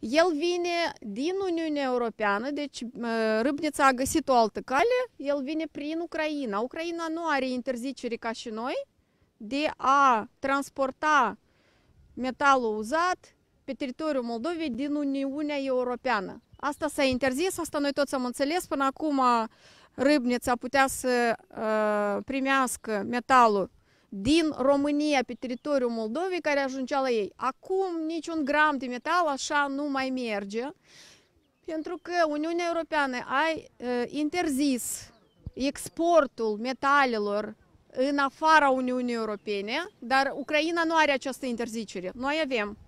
El vine din Uniunea Europeană, deci Râbnița a găsit o altă cale, el vine prin Ucraina. Ucraina nu are interzicere ca și noi de a transporta metalul uzat pe teritoriul Moldovei din Uniunea Europeană. Asta s-a interzis, asta noi toți am înțeles. Până acum Râbnița putea să primească metalul din România pe teritoriul Moldovei care ajungea la ei. Acum niciun gram de metal așa nu mai merge, pentru că Uniunea Europeană a interzis exportul metalelor în afara Uniunii Europene, dar Ucraina nu are această interzicere. Noi avem